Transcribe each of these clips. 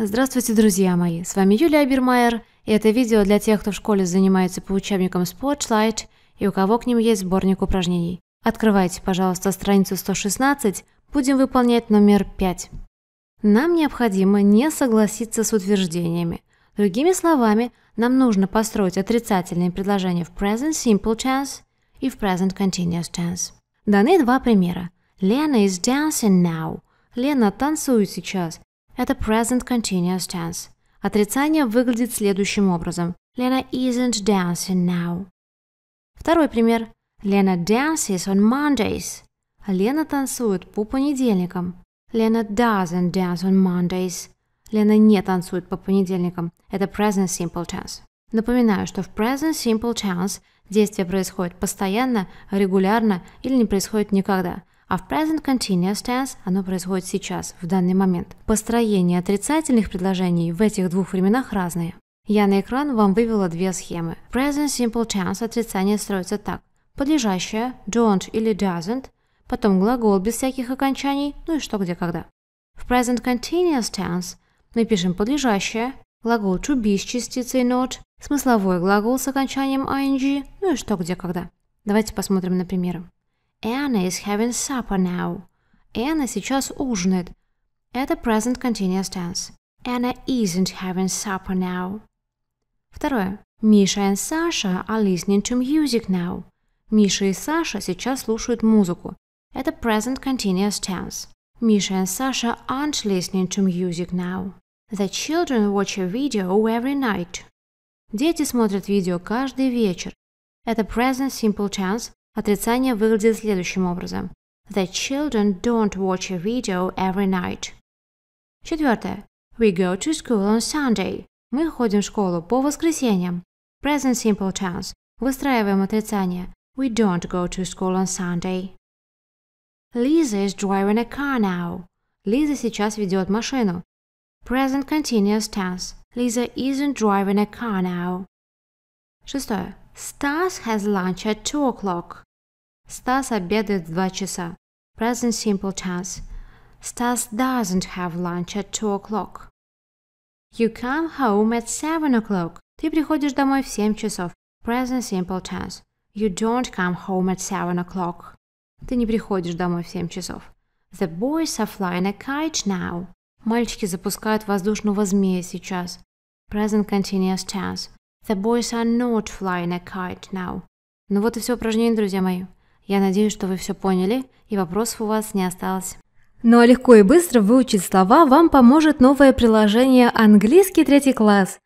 Здравствуйте, друзья мои! С вами Юлия Бермайер, и это видео для тех, кто в школе занимается по учебникам Spotlight и у кого к ним есть сборник упражнений. Открывайте, пожалуйста, страницу 116, будем выполнять номер 5. Нам необходимо не согласиться с утверждениями. Другими словами, нам нужно построить отрицательные предложения в present simple tense и в present continuous tense. Даны два примера. Лена is dancing now. Лена танцует сейчас. Это present continuous tense. Отрицание выглядит следующим образом. Lena isn't dancing now. Второй пример. Lena dances on Mondays. Лена танцует по понедельникам. Lena doesn't dance on Mondays. Лена не танцует по понедельникам. Это present simple tense. Напоминаю, что в present simple tense действие происходит постоянно, регулярно или не происходит никогда. А в present continuous tense оно происходит сейчас, в данный момент. Построение отрицательных предложений в этих двух временах разные. Я на экран вам вывела две схемы. Present simple tense отрицание строится так. Подлежащее, don't или doesn't, потом глагол без всяких окончаний, ну и что где когда. В present continuous tense мы пишем подлежащее, глагол to be с частицей not, смысловой глагол с окончанием ing, ну и что где когда. Давайте посмотрим на примеры. Anna is having supper now. Anna сейчас ужинает. Это present continuous tense. Anna isn't having supper now. Второе. Миша and Sasha are listening to music now. Миша и Саша сейчас слушают музыку. Это present continuous tense. Миша and Sasha aren't listening to music now. The children watch a video every night. Дети смотрят видео каждый вечер. Это present simple tense, Отрицание выглядит следующим образом. The children don't watch a video every night. Четвертое. We go to school on Sunday. Мы ходим в школу по воскресеньям. Present simple tense. Выстраиваем отрицание. We don't go to school on Sunday. Lisa is driving a car now. Лиза сейчас ведет машину. Present continuous tense. Lisa isn't driving a car now. Шестое. Stas has lunch at 2 o'clock. Stas обедает в two часа. Present simple tense. Stas doesn't have lunch at two o'clock. You come home at seven o'clock. Ты приходишь домой в семь часов. Present simple tense. You don't come home at seven o'clock. Ты не приходишь домой в семь часов. The boys are flying a kite now. Мальчики запускают воздушного змея сейчас. Present continuous tense. The boys are not flying a kite now. Ну вот и все упражнение, друзья мои. Я надеюсь, что вы все поняли, и вопросов у вас не осталось. Ну а легко и быстро выучить слова вам поможет новое приложение «Английский третий класс».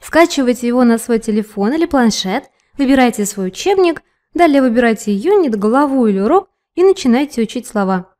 Скачивайте его на свой телефон или планшет, выбирайте свой учебник, далее выбирайте юнит, главу или урок и начинайте учить слова.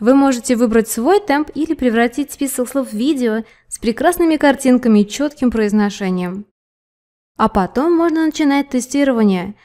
Вы можете выбрать свой темп или превратить список слов в видео с прекрасными картинками и четким произношением. А потом можно начинать тестирование –